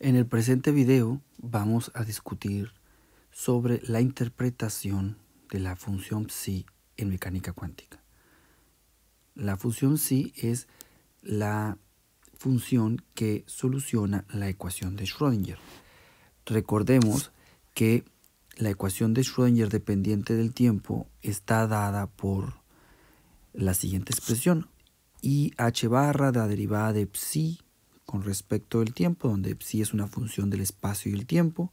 En el presente video vamos a discutir sobre la interpretación de la función psi en mecánica cuántica. La función psi es la función que soluciona la ecuación de Schrödinger. Recordemos que la ecuación de Schrödinger dependiente del tiempo está dada por la siguiente expresión, y h barra la derivada de psi con respecto del tiempo, donde sí es una función del espacio y el tiempo,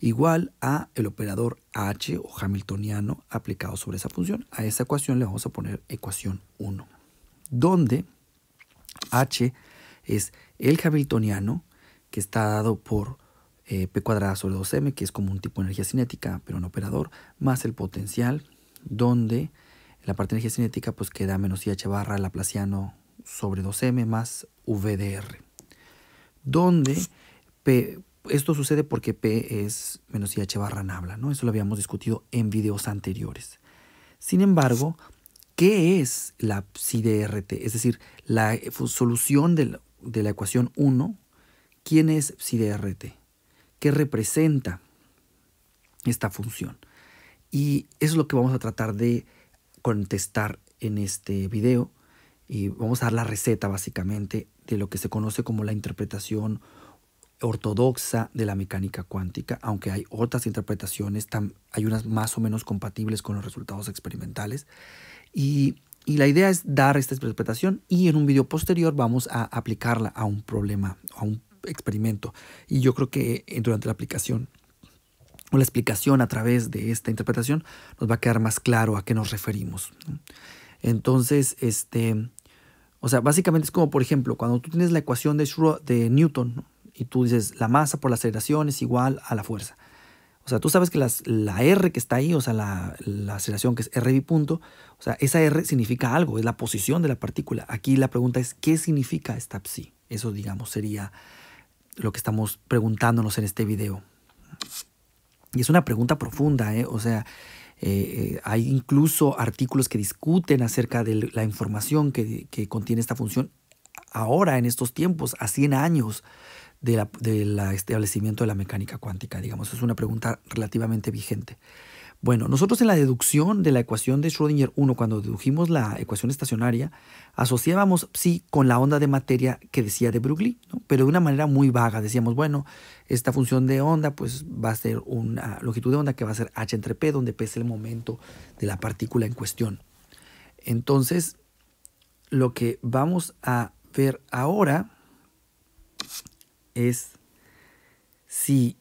igual a el operador H o hamiltoniano aplicado sobre esa función. A esa ecuación le vamos a poner ecuación 1, donde H es el hamiltoniano que está dado por eh, P cuadrada sobre 2M, que es como un tipo de energía cinética, pero un operador, más el potencial, donde la parte de energía cinética pues queda menos IH barra laplaciano sobre 2M más VDR donde P, esto sucede porque P es menos IH barra nabla, ¿no? Eso lo habíamos discutido en videos anteriores. Sin embargo, ¿qué es la psi Es decir, la solución de la, ecuación 1, ¿quién es psi de ¿Qué representa esta función? Y eso es lo que vamos a tratar de contestar en este video y vamos a dar la receta básicamente lo que se conoce como la interpretación ortodoxa de la mecánica cuántica, aunque hay otras interpretaciones, hay unas más o menos compatibles con los resultados experimentales. Y, la idea es dar esta interpretación y en un video posterior vamos a aplicarla a un problema, a un experimento. Y yo creo que eh, durante la aplicación o la explicación a través de esta interpretación nos va a quedar más claro a qué nos referimos. Entonces, este... O sea, básicamente es como, por ejemplo, cuando tú tienes la ecuación de, de Newton y tú dices la masa por la aceleración es igual a la fuerza. O sea, tú sabes que la R que está ahí, o sea, la, aceleración que es R punto, o sea, esa R significa algo, es la posición de la partícula. Aquí la pregunta es, ¿qué significa esta psi? Eso, digamos, sería lo que estamos preguntándonos en este video. Y es una pregunta profunda, ¿eh? O sea, eh, eh, hay incluso artículos que discuten acerca de la información que, contiene esta función ahora, en estos tiempos, a 100 años del establecimiento de la mecánica cuántica, digamos. Es una pregunta relativamente vigente. Bueno, nosotros en la deducción de la ecuación de Schrödinger 1, cuando dedujimos la ecuación estacionaria, asociábamos psi con la onda de materia que decía de Broglie, pero de una manera muy vaga. Decíamos, bueno, esta función de onda pues va a ser una longitud de onda que va a ser h entre p, donde p es el momento de la partícula en cuestión. Entonces, lo que vamos a ver ahora es si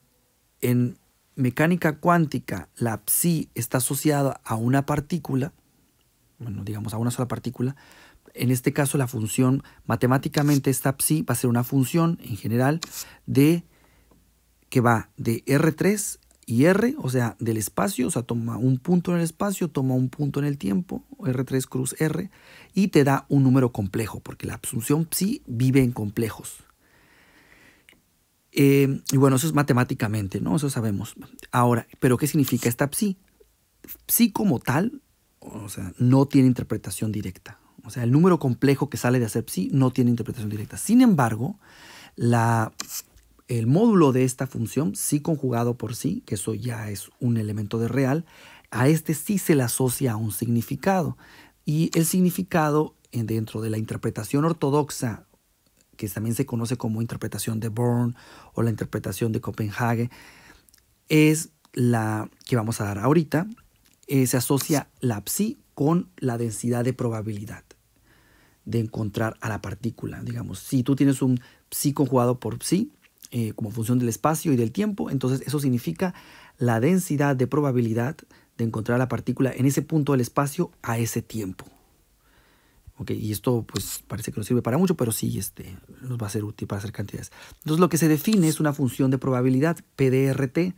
en mecánica cuántica, la psi, está asociada a una partícula, bueno, digamos a una sola partícula, en este caso la función, matemáticamente esta psi va a ser una función en general de que va de R3 y R, o sea, del espacio, o sea, toma un punto en el espacio, toma un punto en el tiempo, R3 cruz R, y te da un número complejo, porque la función psi vive en complejos. Eh, y bueno, eso es matemáticamente, ¿no? Eso sabemos. Ahora, ¿pero qué significa esta psi? Psi como tal, o sea, no tiene interpretación directa. O sea, el número complejo que sale de hacer psi no tiene interpretación directa. Sin embargo, la, el módulo de esta función, psi conjugado por sí, que eso ya es un elemento de real, a este sí se le asocia un significado. Y el significado dentro de la interpretación ortodoxa que también se conoce como interpretación de Born o la interpretación de Copenhague, es la que vamos a dar ahorita. Eh, se asocia la psi con la densidad de probabilidad de encontrar a la partícula. Digamos, si tú tienes un psi conjugado por psi, eh, como función del espacio y del tiempo, entonces eso significa la densidad de probabilidad de encontrar a la partícula en ese punto del espacio a ese tiempo y esto pues parece que no sirve para mucho, pero sí este, nos va a ser útil para hacer cantidades. Entonces lo que se define es una función de probabilidad PDRT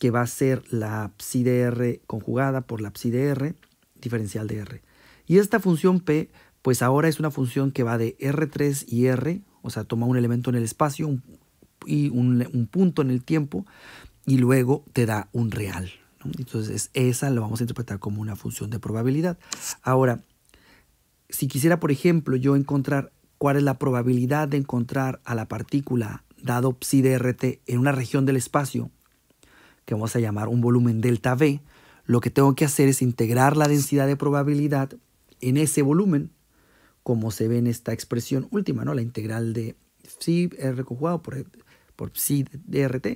que va a ser la psi de R conjugada por la psi de R diferencial de R. Y esta función P pues ahora es una función que va de R3 y R, o sea, toma un elemento en el espacio y un, punto en el tiempo y luego te da un real. Entonces esa lo vamos a interpretar como una función de probabilidad. Ahora, si quisiera, por ejemplo, yo encontrar cuál es la probabilidad de encontrar a la partícula dado psi de RT en una región del espacio, que vamos a llamar un volumen delta V, lo que tengo que hacer es integrar la densidad de probabilidad en ese volumen, como se ve en esta expresión última, ¿no? la integral de psi R por, por psi de RT,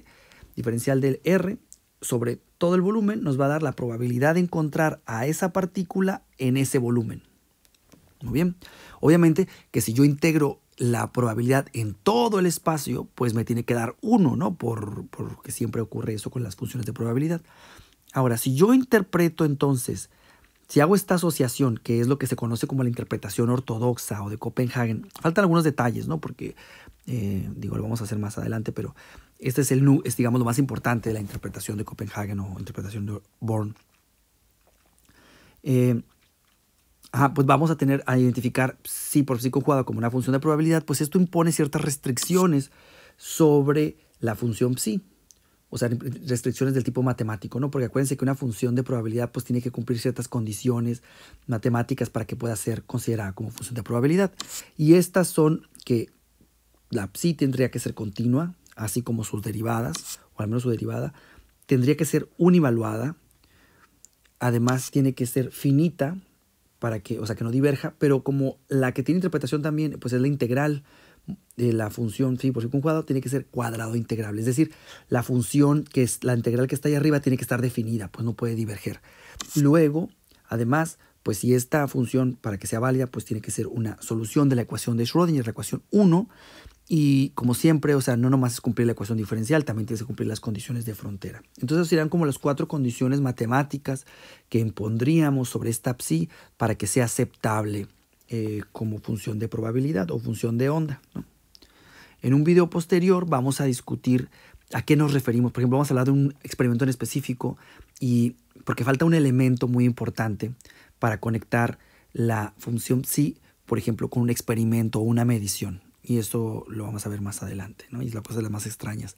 diferencial del R, sobre todo el volumen, nos va a dar la probabilidad de encontrar a esa partícula en ese volumen. Muy bien. Obviamente que si yo integro la probabilidad en todo el espacio, pues me tiene que dar uno, ¿no? Por, porque siempre ocurre eso con las funciones de probabilidad. Ahora, si yo interpreto entonces, si hago esta asociación, que es lo que se conoce como la interpretación ortodoxa o de Copenhagen, faltan algunos detalles, ¿no? Porque, eh, digo, lo vamos a hacer más adelante, pero este es el, es, digamos, lo más importante de la interpretación de Copenhagen o interpretación de Born. Eh, pues vamos a tener a identificar si por sí conjugado como una función de probabilidad, pues esto impone ciertas restricciones sobre la función psi. O sea, restricciones del tipo matemático, ¿no? Porque acuérdense que una función de probabilidad pues tiene que cumplir ciertas condiciones matemáticas para que pueda ser considerada como función de probabilidad. Y estas son que la psi tendría que ser continua, así como sus derivadas, o al menos su derivada, tendría que ser univaluada, además tiene que ser finita, para que, o sea, que no diverja, pero como la que tiene interpretación también, pues es la integral de la función phi por phi cuadrado tiene que ser cuadrado integrable, es decir, la función que es la integral que está ahí arriba tiene que estar definida, pues no puede diverger. Luego, además, pues si esta función para que sea válida, pues tiene que ser una solución de la ecuación de Schrödinger, la ecuación 1, y como siempre, o sea, no nomás es cumplir la ecuación diferencial, también tienes que cumplir las condiciones de frontera. Entonces serían como las cuatro condiciones matemáticas que impondríamos sobre esta psi para que sea aceptable eh, como función de probabilidad o función de onda. En un video posterior vamos a discutir a qué nos referimos. Por ejemplo, vamos a hablar de un experimento en específico y porque falta un elemento muy importante para conectar la función psi, por ejemplo, con un experimento o una medición. Y esto lo vamos a ver más adelante, ¿no? Y es la cosa de las más extrañas.